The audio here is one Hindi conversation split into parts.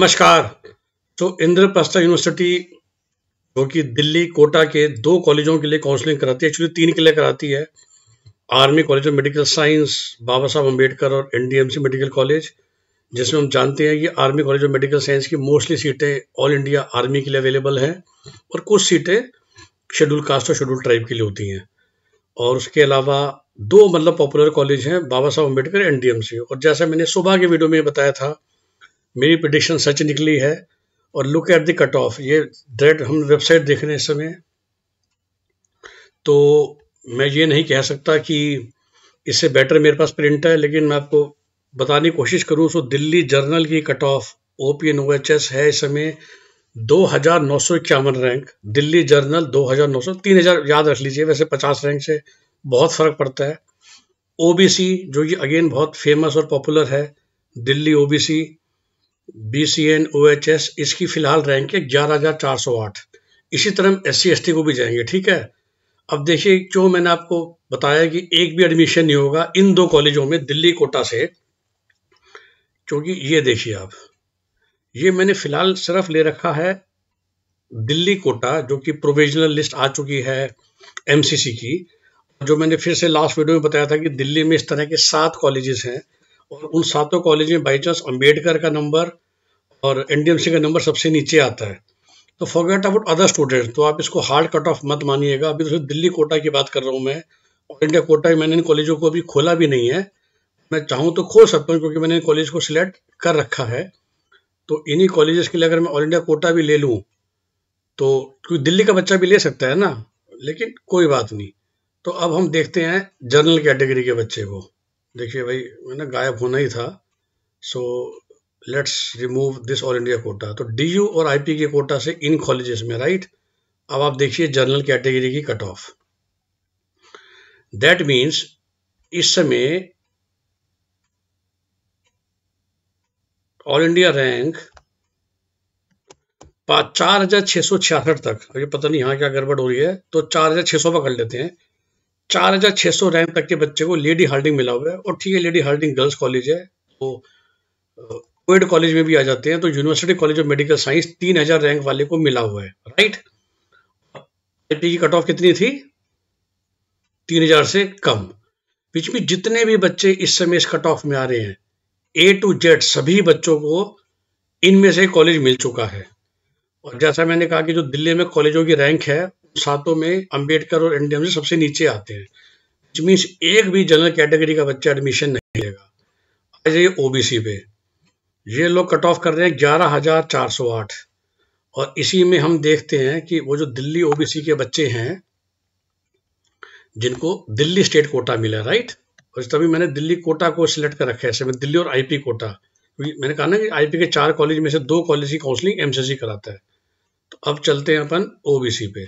नमस्कार तो इंद्रप्रस्थ यूनिवर्सिटी जो कि दिल्ली कोटा के दो कॉलेजों के लिए काउंसलिंग कराती है एक्चुअली तीन के लिए कराती है Army College of Medical Science Baba Saheb Ambedkar और एनडीएमसी मेडिकल कॉलेज जिसमें हम जानते हैं कि Army College of Medical Science की मोस्टली सीटें ऑल इंडिया आर्मी के लिए अवेलेबल हैं और कुछ सीटें शेड्यूल कास्ट और शेड्यूल ट्राइब के लिए होती हैं और उसके अलावा दो मतलब पॉपुलर कॉलेज हैं बाबा साहब अम्बेडकर एन और जैसा मैंने सुबह के वीडियो में बताया था मेरी प्रडिक्शन सच निकली है और look at the cut off ये डायरेक्ट हम वेबसाइट देख रहे हैं इस समय तो मैं ये नहीं कह सकता कि इससे बेटर मेरे पास प्रिंट है लेकिन मैं आपको बताने की कोशिश करूँ सो दिल्ली जर्नल की cut off O P N O H S है इस समय दो हज़ार नौ सौ इक्यावन रैंक दिल्ली जर्नल दो हज़ार नौ सौ तीन हज़ार याद रख लीजिए वैसे पचास रैंक से बहुत फ़र्क पड़ता है ओ बी सी जो कि अगेन बहुत फेमस और पॉपुलर है Delhi O B C B C N O H S इसकी फ़िलहाल रैंक है ग्यारह हज़ार चार सौ आठ इसी तरह एस सी एस टी को भी जाएंगे ठीक है अब देखिए जो मैंने आपको बताया कि एक भी एडमिशन नहीं होगा इन दो कॉलेजों में दिल्ली कोटा से क्योंकि ये देखिए आप ये मैंने फ़िलहाल सिर्फ ले रखा है दिल्ली कोटा जो कि प्रोविजनल लिस्ट आ चुकी है सी की जो मैंने फिर से लास्ट वीडियो में बताया था कि दिल्ली में इस तरह के सात कॉलेजेस हैं और उन सातों कॉलेज में बाई चांस अम्बेडकर का नंबर और सी का नंबर सबसे नीचे आता है तो फॉरगेट अबाउट अदर स्टूडेंट तो आप इसको हार्ड कट ऑफ मत मानिएगा अभी तो दिल्ली कोटा की बात कर रहा हूँ मैं और इंडिया कोटा मैंने इन कॉलेजों को अभी खोला भी नहीं है मैं चाहूँ तो खोल सकता हूँ क्योंकि मैंने इन कॉलेज को सिलेक्ट कर रखा है तो इन्हीं कॉलेजेस के लिए अगर मैं ऑल इंडिया कोटा भी ले लूँ तो क्योंकि दिल्ली का बच्चा भी ले सकता है ना लेकिन कोई बात नहीं तो अब हम देखते हैं जनरल कैटेगरी के बच्चे को देखिए भाई मैंने गायब होना ही था so let's remove this all India quota तो डी यू और आई पी के कोटा से इन कॉलेजेस में राइट अब आप देखिए जनरल कैटेगरी की कट ऑफ दैट मीन्स इस समय ऑल इंडिया रैंक चार हजार छह सौ छियासठ तक अभी पता नहीं यहाँ क्या गड़बड़ हो रही है तो चार हजार छह सौ पकड़ लेते हैं चार हजार छह सौ रैंक तक के बच्चे को लेडी हार्डिंग मिला हुआ है और ठीक है लेडी हार्डिंग गर्ल्स कॉलेज है तो कोविड कॉलेज में भी आ जाते हैं तो University College of Medical Science तीन हजार रैंक वाले को मिला हुआ है राइट आई की कट ऑफ कितनी थी तीन हजार से कम बीच में जितने भी बच्चे इस समय इस कट ऑफ में आ रहे हैं ए टू जेड सभी बच्चों को इनमें से कॉलेज मिल चुका है और जैसा मैंने कहा कि जो दिल्ली में कॉलेजों की रैंक है सातों में अंबेडकर और एनडीएम से सबसे नीचे आते हैं मीन्स एक भी जनरल कैटेगरी का बच्चा एडमिशन नहीं लेगा आज ये ओबीसी पे ये लोग कट ऑफ कर रहे हैं ग्यारह हज़ार चार सौ आठ और इसी में हम देखते हैं कि वो जो दिल्ली ओबीसी के बच्चे हैं जिनको दिल्ली स्टेट कोटा मिला राइट और तभी मैंने दिल्ली कोटा को सिलेक्ट कर रखा है ऐसे में दिल्ली और आईपी कोटा क्योंकि मैंने कहा ना कि आईपी के चार कॉलेज में से दो कॉलेज की काउंसलिंग एमसीसी कराता है तो अब चलते हैं अपन ओबीसी पे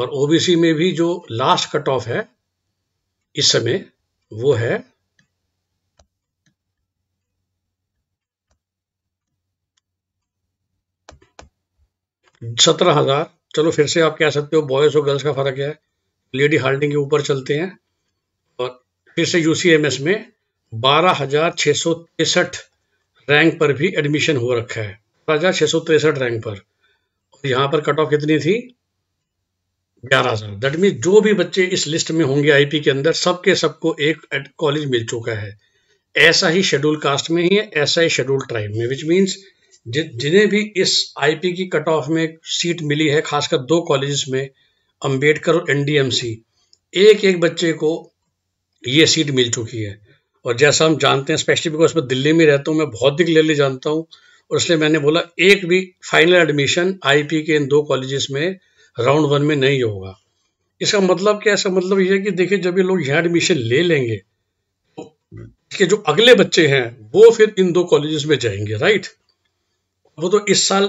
और ओबीसी में भी जो लास्ट कट ऑफ है इस समय वो है सत्रह हज़ार चलो फिर से आप कह सकते हो बॉयज़ और गर्ल्स का फ़र्क है लेडी हार्डिंग के ऊपर चलते हैं और फिर से यू में बारह हज़ार छः सौ तिरसठ रैंक पर भी एडमिशन हो रखा है बारह हज़ार छः सौ तिरसठ रैंक पर और यहाँ पर कट ऑफ कितनी थी ग्यारह हज़ार दैट मीन जो भी बच्चे इस लिस्ट में होंगे आईपी के अंदर सबके सबको एक कॉलेज मिल चुका है ऐसा ही शेड्यूल कास्ट में ही है ऐसा ही शेड्यूल ट्राइब में विच मीन्स जिन्हें भी इस आईपी की कट ऑफ में सीट मिली है खासकर दो कॉलेज में अंबेडकर और एनडीएमसी एक एक बच्चे को ये सीट मिल चुकी है और जैसा हम जानते हैं स्पेशली बिकॉज मैं दिल्ली में रहता हूँ मैं बहुत दिख ले जानता हूँ और इसलिए मैंने बोला एक भी फाइनल एडमिशन आईपी के इन दो कॉलेजेस में राउंड वन में नहीं होगा इसका मतलब क्या इसका मतलब ये है कि देखिए जब ये लोग यहाँ एडमिशन ले लेंगे तो इसके जो अगले बच्चे हैं वो फिर इन दो कॉलेजेस में जाएंगे राइट वो तो इस साल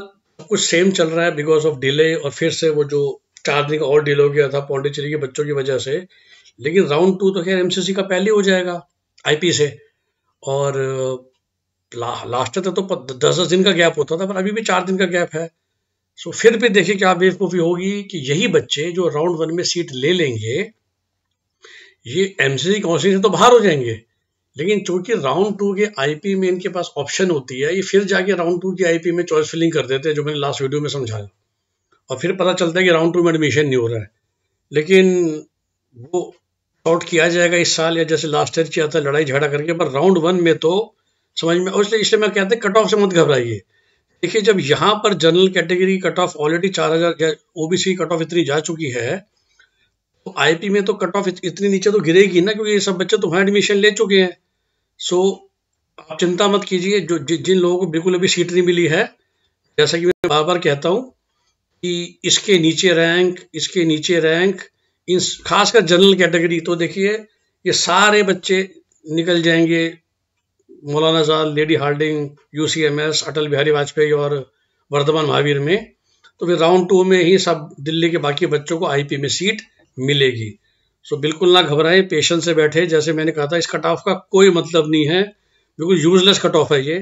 कुछ सेम चल रहा है बिकॉज ऑफ डिले और फिर से वो जो चार दिन का और डिले हो गया था पौंडीचेरी के बच्चों की वजह से लेकिन राउंड टू तो खैर एमसीसी का पहले हो जाएगा आईपी से और ला, लास्ट तक तो दस दस दिन का गैप होता था पर अभी भी चार दिन का गैप है सो फिर भी देखिए क्या बेवकूफ़ी होगी कि यही बच्चे जो राउंड वन में सीट ले लेंगे ये एमसीसी काउंसिल से तो बाहर हो जाएंगे लेकिन चूंकि राउंड टू के आईपी में इनके पास ऑप्शन होती है ये फिर जाके राउंड टू की आईपी में चॉइस फिलिंग कर देते हैं जो मैंने लास्ट वीडियो में समझाया और फिर पता चलता है कि राउंड टू में एडमिशन नहीं हो रहा है लेकिन वो आउट किया जाएगा इस साल या जैसे लास्ट ईयर किया था लड़ाई झगड़ा करके पर राउंड वन में तो समझ में इसलिए इसलिए मैं कहते हैं कट ऑफ से मत घबराइए देखिए जब यहाँ पर general category cut off already चार हज़ार ओबीसी कट ऑफ इतनी जा चुकी है तो आईपी में तो कट ऑफ इतनी नीचे तो गिरेगी ना क्योंकि ये सब बच्चे तो वहाँ एडमिशन ले चुके हैं सो आप चिंता मत कीजिए जो जि, जिन लोगों को बिल्कुल अभी सीट नहीं मिली है जैसा कि मैं बार बार कहता हूँ कि इसके नीचे रैंक इसके नीचे रैंक इन खासकर जनरल कैटेगरी तो देखिए ये सारे बच्चे निकल जाएंगे मौलाना जाल लेडी हार्डिंग यू अटल बिहारी वाजपेयी और वर्धमान महावीर में तो फिर राउंड टू में ही सब दिल्ली के बाकी बच्चों को आईपी में सीट मिलेगी सो बिल्कुल ना घबराएं पेशेंस से बैठे जैसे मैंने कहा था इस कट ऑफ का कोई मतलब नहीं है बिल्कुल यूजलेस कट ऑफ है ये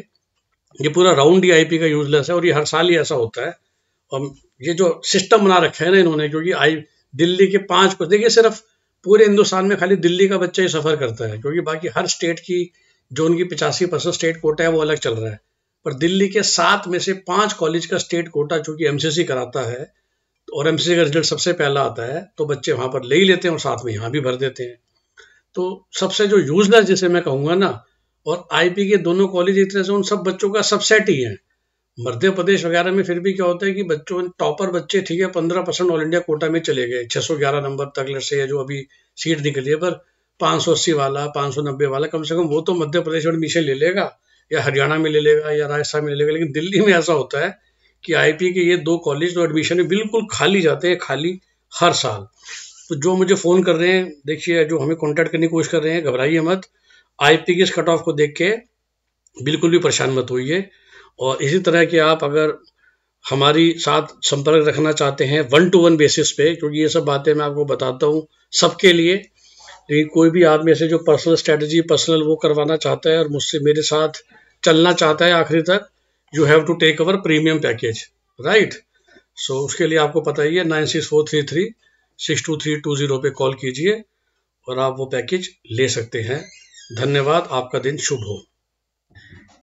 ये पूरा राउंड डी का यूजलेस है और ये हर साल ही ऐसा होता है और ये जो सिस्टम बना रखा है ना इन्होंने क्योंकि आई दिल्ली के पाँच को देखिए सिर्फ पूरे हिंदुस्तान में खाली दिल्ली का बच्चा ही सफ़र करता है क्योंकि बाकी हर स्टेट की जो उनकी पिचासी परसेंट स्टेट कोटा है वो अलग चल रहा है पर दिल्ली के सात में से पाँच कॉलेज का स्टेट कोटा चूँकि एमसीसी कराता है और एम का रिजल्ट सबसे पहला आता है तो बच्चे वहाँ पर ले ही लेते हैं और साथ में यहाँ भी भर देते हैं तो सबसे जो यूजलेस जिसे मैं कहूँगा ना और आई के दोनों कॉलेज इतने से उन सब बच्चों का सबसेट ही है मध्य प्रदेश वगैरह में फिर भी क्या होता है कि बच्चों टॉपर बच्चे ठीक है पंद्रह परसेंट ऑल इंडिया कोटा में चले गए छः सौ ग्यारह नंबर तक लड़ से जो अभी सीट निकली है पर पाँच सौ अस्सी वाला पाँच सौ नब्बे वाला कम से कम वो तो मध्य प्रदेश में एडमिशन ले लेगा या हरियाणा में ले लेगा या राजस्थान में ले लेगा लेकिन दिल्ली में ऐसा होता है कि आईपी के ये दो कॉलेज तो एडमिशन है बिल्कुल खाली जाते हैं खाली हर साल तो जो मुझे फ़ोन कर रहे हैं देखिए जो हमें कॉन्टैक्ट करने की कोशिश कर रहे हैं घबराइए मत आईपी के इस कट ऑफ को देख के बिल्कुल भी परेशान मत होइए और इसी तरह के आप अगर हमारी साथ संपर्क रखना चाहते हैं वन टू वन बेसिस पे क्योंकि ये सब बातें मैं आपको बताता हूँ सबके लिए लेकिन कोई भी आप में से जो पर्सनल स्ट्रेटजी पर्सनल वो करवाना चाहता है और मुझसे मेरे साथ चलना चाहता है आखिरी तक you have to take our premium package right so उसके लिए आपको पता ही है nine six four three three six two three two zero पर कॉल कीजिए और आप वो पैकेज ले सकते हैं धन्यवाद आपका दिन शुभ हो